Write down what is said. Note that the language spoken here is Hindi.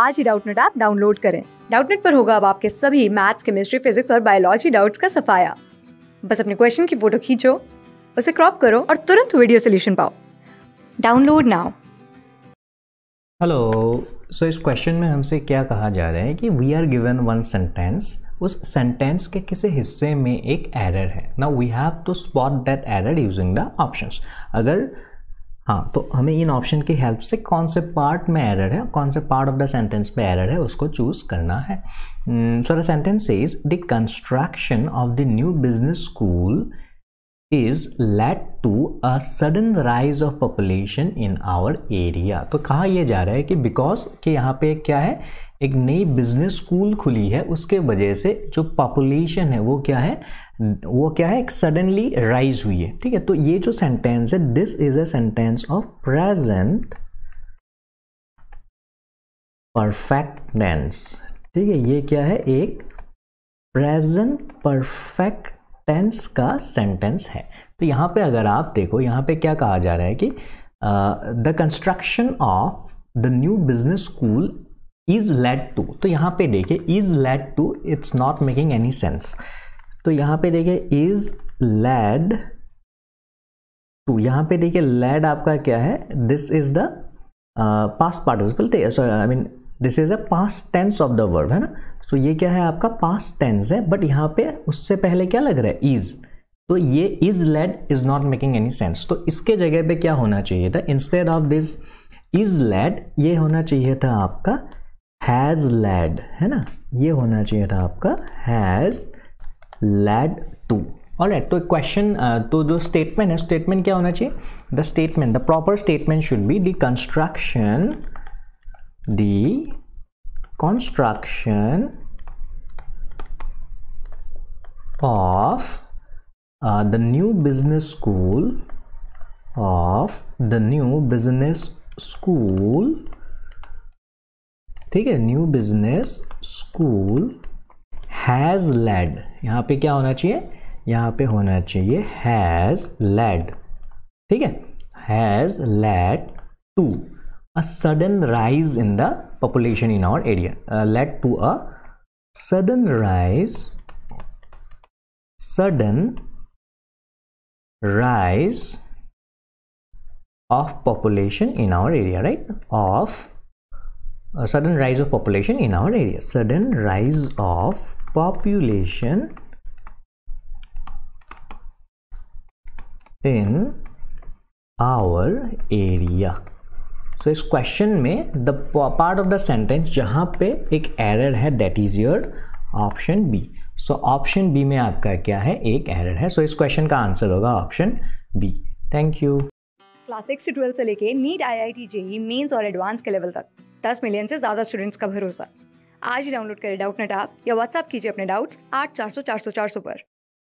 आज ही डाउटनेट ऐप डाउनलोड करें डाउटनेट पर होगा अब आपके सभी मैथ्स केमिस्ट्री फिजिक्स और बायोलॉजी डाउट्स का सफाया बस अपने क्वेश्चन की फोटो खींचो उसे क्रॉप करो और तुरंत वीडियो सोल्यूशन पाओ डाउनलोड नाउ हेलो सो इस क्वेश्चन में हमसे क्या कहा जा रहा है कि we are given one sentence उस सेंटेंस के किसी हिस्से में एक एरर है now we have to spot that error using the options अगर हाँ तो हमें इन ऑप्शन की हेल्प से कौन से पार्ट में एरर है कौन से पार्ट ऑफ द सेंटेंस में एरर है उसको चूज करना है so the sentence is the construction of the new business school is late to a sudden rise of population in our area तो कहा यह जा रहा है कि बिकॉज के यहाँ पे क्या है एक नई बिजनेस स्कूल खुली है उसके वजह से जो पॉपुलेशन है वो क्या है वो क्या है सडनली राइज हुई है ठीक है तो ये जो सेंटेंस है this is a sentence of present perfect tense ठीक है ये क्या है एक प्रेजेंट परफेक्ट टेंस का सेंटेंस है तो यहाँ पे अगर आप देखो यहाँ पे क्या कहा जा रहा है कि the construction of the new business school is led to तो यहाँ पे देखिए is led to it's not making any sense तो यहाँ पे देखिए इज लेड टू यहाँ पे देखिए लेड आपका क्या है this is the past participle sorry I mean this is a past tense of the verb है ना सो तो ये क्या है आपका पास टेंस है बट यहाँ पे उससे पहले क्या लग रहा है इज़ तो ये is led is not making any sense तो इसके जगह पे क्या होना चाहिए था instead of this is led ये होना चाहिए था आपका हैज लेड है ना ये होना चाहिए था आपका हैज लेड टू और राइट तो क्वेश्चन तो जो स्टेटमेंट है स्टेटमेंट क्या होना चाहिए the statement the proper statement should be the construction the construction of uh, the new business school of the new business school ठीक है new business school has led यहां पे क्या होना चाहिए यहां पे होना चाहिए हैज लेड ठीक है has led to a sudden rise in the population in our area uh, led to a sudden rise sudden rise of population in our area right of a sudden rise of population in our area sudden rise of population in our area so so, इस क्वेश्चन में the part of the sentence जहाँ पे एक एरर है that is your option B so option B में आपका क्या है एक एरर है सो so, इस क्वेश्चन का आंसर होगा option B thank you class six से ट्वेल्थ से लेके NEET I I T JEE mains और एडवांस के लेवल तक दस मिलियन से ज़्यादा स्टूडेंट्स का भरोसा आज ही डाउनलोड करें डाउट नेट आप या व्हाट्सअप कीजिए अपने डाउट्स आठ चार सौ चार सौ चार सौ पर